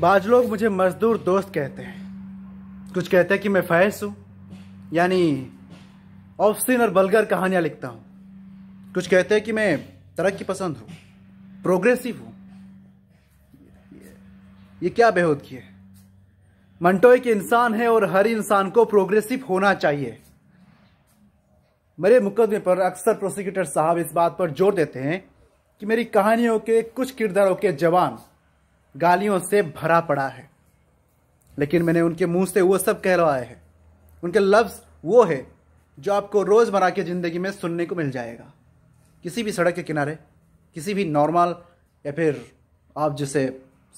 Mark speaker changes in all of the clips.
Speaker 1: बाज लोग मुझे मजदूर दोस्त कहते हैं कुछ कहते हैं कि मैं फैस हूँ यानी ऑफसिन और बलगर कहानियाँ लिखता हूँ कुछ कहते हैं कि मैं तरक्की पसंद हूँ प्रोग्रेसिव हूँ ये क्या बेहूदगी है मंटो एक इंसान है और हर इंसान को प्रोग्रेसिव होना चाहिए मेरे मुकदमे पर अक्सर प्रोसिक्यूटर साहब इस बात पर जोर देते हैं कि मेरी कहानियों के कुछ किरदारों के जवान गालियों से भरा पड़ा है लेकिन मैंने उनके मुंह से वो सब कहलवाए हैं उनके लफ्ज़ वो है जो आपको रोज़मर्रा की ज़िंदगी में सुनने को मिल जाएगा किसी भी सड़क के किनारे किसी भी नॉर्मल या फिर आप जिसे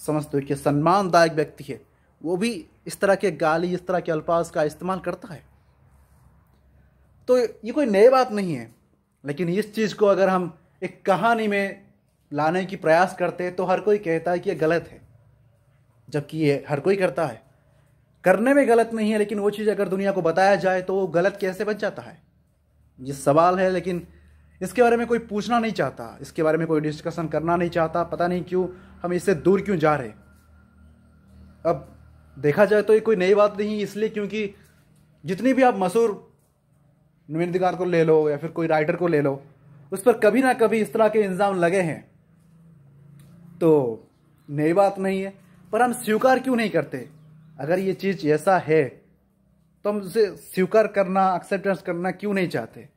Speaker 1: समझते हो कि सम्मानदायक व्यक्ति है वो भी इस तरह के गाली इस तरह के अल्फाज का इस्तेमाल करता है तो ये कोई नई बात नहीं है लेकिन इस चीज़ को अगर हम एक कहानी में लाने की प्रयास करते हैं तो हर कोई कहता है कि ये गलत है जबकि ये हर कोई करता है करने में गलत नहीं है लेकिन वो चीज़ अगर दुनिया को बताया जाए तो वो गलत कैसे बन जाता है ये सवाल है लेकिन इसके बारे में कोई पूछना नहीं चाहता इसके बारे में कोई डिस्कशन करना नहीं चाहता पता नहीं क्यों हम इससे दूर क्यों जा रहे अब देखा जाए तो ये कोई नई बात नहीं इसलिए क्योंकि जितनी भी आप मशहूर निमिंदगार को ले लो या फिर कोई राइटर को ले लो उस पर कभी ना कभी इस तरह के इल्ज़ाम लगे हैं तो नई बात नहीं है पर हम स्वीकार क्यों नहीं करते अगर ये चीज़ ऐसा है तो हम उसे स्वीकार करना एक्सेप्टेंस करना क्यों नहीं चाहते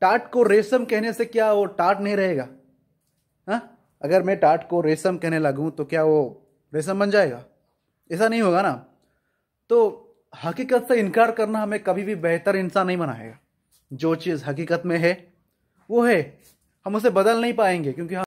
Speaker 1: टाट को रेशम कहने से क्या वो टाट नहीं रहेगा हा? अगर मैं टाट को रेशम कहने लगूं तो क्या वो रेशम बन जाएगा ऐसा नहीं होगा ना तो हकीकत से इनकार करना हमें कभी भी बेहतर इंसान नहीं बनाएगा जो चीज़ हकीकत में है वो है हम उसे बदल नहीं पाएंगे क्योंकि हम